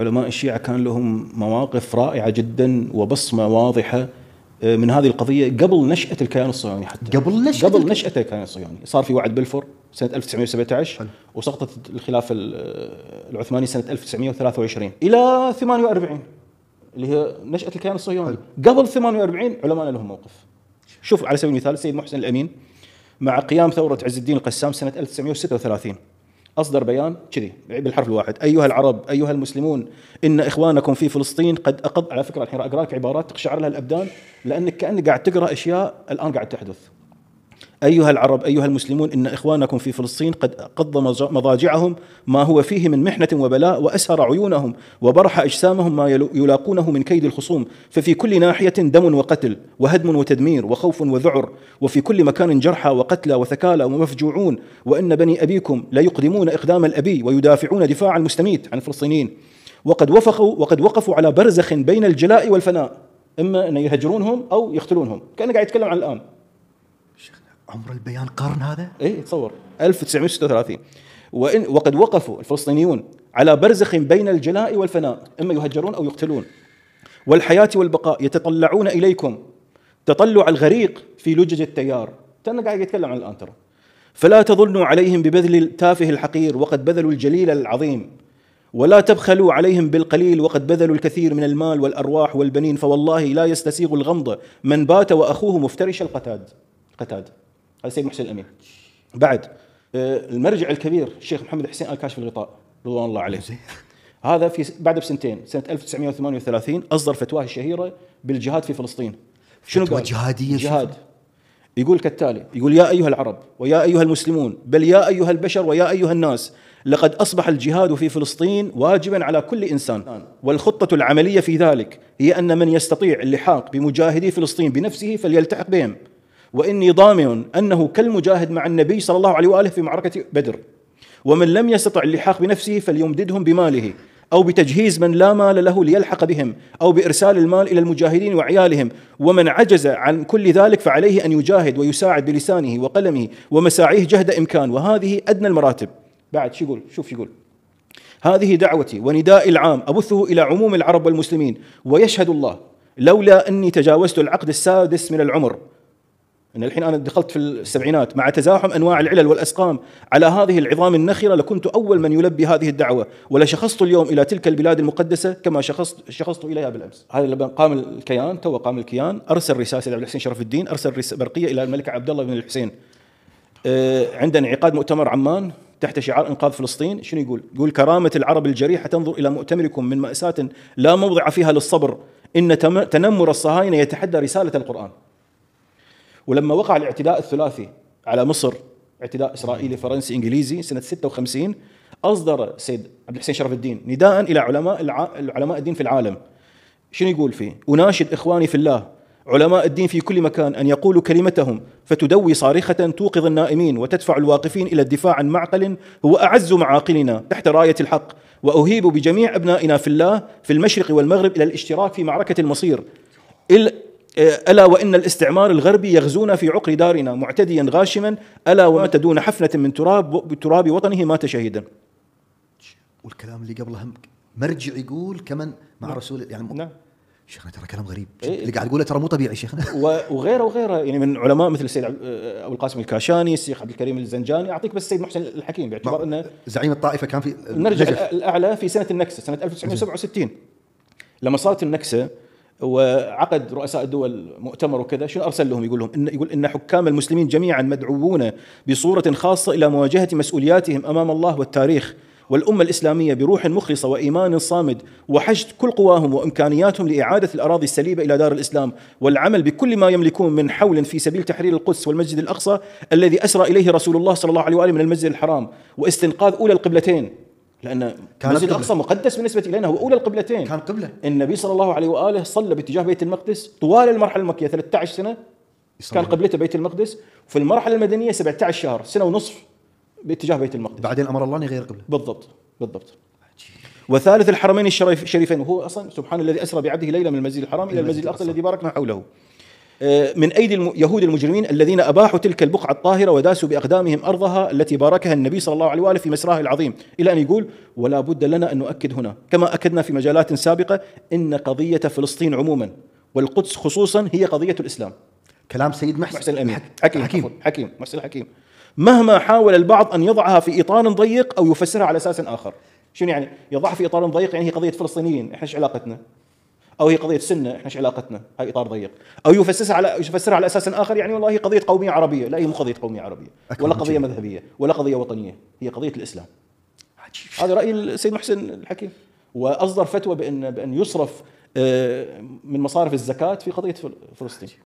علماء الشيعة كان لهم مواقف رائعة جدا وبصمة واضحة آه، من هذه القضية قبل نشأة الكيان الصهيوني حتى قبل نشأة قبل نشأة الكيان الصهيوني صار في وعد بلفور سنة 1917 وسقطت الخلافة العثماني سنة 1923 إلى 48 اللي هي نشأة الكيان الصهيوني قبل 48 علماء لهم موقف شوف على سبيل المثال السيد محسن الأمين مع قيام ثورة عز الدين القسام سنة 1936 اصدر بيان كذي بالحرف الواحد ايها العرب ايها المسلمون ان اخوانكم في فلسطين قد اقض على فكره الحين اقرا لك عبارات تقشعر لها الابدان لانك كانك قاعد تقرا اشياء الان قاعد تحدث أيها العرب أيها المسلمون إن إخوانكم في فلسطين قد قض مضاجعهم ما هو فيه من محنة وبلاء وأسهر عيونهم وبرح أجسامهم ما يلاقونه من كيد الخصوم ففي كل ناحية دم وقتل وهدم وتدمير وخوف وذعر وفي كل مكان جرحى وقتلى وثكالى ومفجوعون وإن بني أبيكم لا يقدمون إقدام الأبي ويدافعون دفاع المستميت عن الفلسطينيين وقد وفقوا وقد وقفوا على برزخ بين الجلاء والفناء إما أن يهجرونهم أو يقتلونهم كأنه قاعد يتكلم عن الآن عمر البيان قرن هذا؟ اي تصور 1936 وإن وقد وقفوا الفلسطينيون على برزخ بين الجلاء والفناء اما يهجرون او يقتلون والحياه والبقاء يتطلعون اليكم تطلع الغريق في لجج التيار تنا قاعد يتكلم عن الان ترى فلا تظنوا عليهم ببذل التافه الحقير وقد بذلوا الجليل العظيم ولا تبخلوا عليهم بالقليل وقد بذلوا الكثير من المال والارواح والبنين فوالله لا يستسيغ الغمض من بات واخوه مفترش القتاد قتاد هذا السيد محسن الامين بعد آه، المرجع الكبير الشيخ محمد حسين ال كاشف الغطاء رضوان الله عليه هذا في بعد بسنتين سنه 1938 اصدر فتواه الشهيره بالجهاد في فلسطين شنو قال؟ جهاديه جهاد يقول كالتالي يقول يا ايها العرب ويا ايها المسلمون بل يا ايها البشر ويا ايها الناس لقد اصبح الجهاد في فلسطين واجبا على كل انسان والخطه العمليه في ذلك هي ان من يستطيع اللحاق بمجاهدي فلسطين بنفسه فليلتحق بهم واني ضامن انه كالمجاهد مع النبي صلى الله عليه واله في معركه بدر ومن لم يستطع اللحاق بنفسه فليمددهم بماله او بتجهيز من لا مال له ليلحق بهم او بارسال المال الى المجاهدين وعيالهم ومن عجز عن كل ذلك فعليه ان يجاهد ويساعد بلسانه وقلمه ومساعيه جهد امكان وهذه ادنى المراتب بعد شو يقول شوف شو يقول هذه دعوتي وندائي العام ابثه الى عموم العرب والمسلمين ويشهد الله لولا اني تجاوزت العقد السادس من العمر ان الحين انا دخلت في السبعينات مع تزاحم انواع العلل والاسقام على هذه العظام النخره لكنت اول من يلبي هذه الدعوه ولشخصت اليوم الى تلك البلاد المقدسه كما شخصت شخصت اليها بالامس. هذا لما قام الكيان تو قام الكيان ارسل رساله الى عبد الحسين شرف الدين ارسل برقيه الى الملك عبد الله بن الحسين. آه، عند انعقاد مؤتمر عمان تحت شعار انقاذ فلسطين شنو يقول؟ يقول كرامه العرب الجريحه تنظر الى مؤتمركم من ماساه لا موضع فيها للصبر ان تنمر الصهاينه يتحدى رساله القران. ولما وقع الاعتداء الثلاثي على مصر اعتداء اسرائيلي فرنسي انجليزي سنه 56 اصدر السيد عبد الحسين شرف الدين نداء الى علماء علماء الدين في العالم شنو يقول فيه؟ اناشد اخواني في الله علماء الدين في كل مكان ان يقولوا كلمتهم فتدوي صارخه توقظ النائمين وتدفع الواقفين الى الدفاع عن معقل هو اعز معاقلنا تحت رايه الحق واهيب بجميع ابنائنا في الله في المشرق والمغرب الى الاشتراك في معركه المصير إيه، ألا وإن الاستعمار الغربي يغزونا في عقر دارنا معتديا غاشما ألا ومتى دون حفنة من تراب تراب وطنه مات شهيدا والكلام اللي قبله مرجع يقول كمن مع نعم. رسول يعني نعم. شيخنا ترى كلام غريب إيه اللي قاعد يقوله ترى مو طبيعي شيخنا وغيره وغيره يعني من علماء مثل السيد آه، ابو القاسم الكاشاني الشيخ عبد الكريم الزنجاني اعطيك بس السيد محسن الحكيم باعتبار انه زعيم الطائفه كان في نرجع الاعلى في سنه النكسه سنه 1967 لما صارت النكسه وعقد رؤساء الدول مؤتمر وكذا شنو ارسل لهم يقول لهم إن يقول ان حكام المسلمين جميعا مدعوون بصوره خاصه الى مواجهه مسؤولياتهم امام الله والتاريخ والأمة الإسلامية بروح مخلصة وإيمان صامد وحشد كل قواهم وإمكانياتهم لإعادة الأراضي السليبة إلى دار الإسلام والعمل بكل ما يملكون من حول في سبيل تحرير القدس والمسجد الأقصى الذي أسرى إليه رسول الله صلى الله عليه وآله من المسجد الحرام واستنقاذ أولى القبلتين لان المسجد الاقصى مقدس بالنسبه الينا هو اولى القبلتين كان قبله النبي صلى الله عليه واله صلى باتجاه بيت المقدس طوال المرحله المكيه 13 سنه يصلي. كان قبلته بيت المقدس وفي المرحله المدنيه 17 شهر سنه ونصف باتجاه بيت المقدس بعدين امر الله ان يغير قبله بالضبط بالضبط وثالث الحرمين الشريفين وهو اصلا سبحان الذي اسرى بعبده ليلا من المسجد الحرام الى المسجد الاقصى الذي باركنا حوله آه، من أيدي اليهود المجرمين الذين أباحوا تلك البقعة الطاهرة وداسوا بأقدامهم أرضها التي باركها النبي صلى الله عليه وآله في مسراه العظيم إلى أن يقول ولا بد لنا أن نؤكد هنا كما أكدنا في مجالات سابقة إن قضية فلسطين عموما والقدس خصوصا هي قضية الإسلام كلام سيد محسن, محسن الأمين حكيم حكيم, حكيم محسن الحكيم مهما حاول البعض أن يضعها في إطار ضيق أو يفسرها على أساس آخر شنو يعني يضعها في إطار ضيق يعني هي قضية فلسطينيين إحنا إيش علاقتنا او هي قضيه سنه احنا ايش علاقتنا؟ هاي اطار ضيق، او يفسرها على يفسرها على اساس اخر يعني والله هي قضيه قوميه عربيه، لا هي مو قضيه قوميه عربيه، ولا قضيه مذهبيه، ولا قضيه وطنيه، هي قضيه الاسلام. هذا راي السيد محسن الحكيم واصدر فتوى بان بان يصرف آه، من مصارف الزكاه في قضيه فلسطين.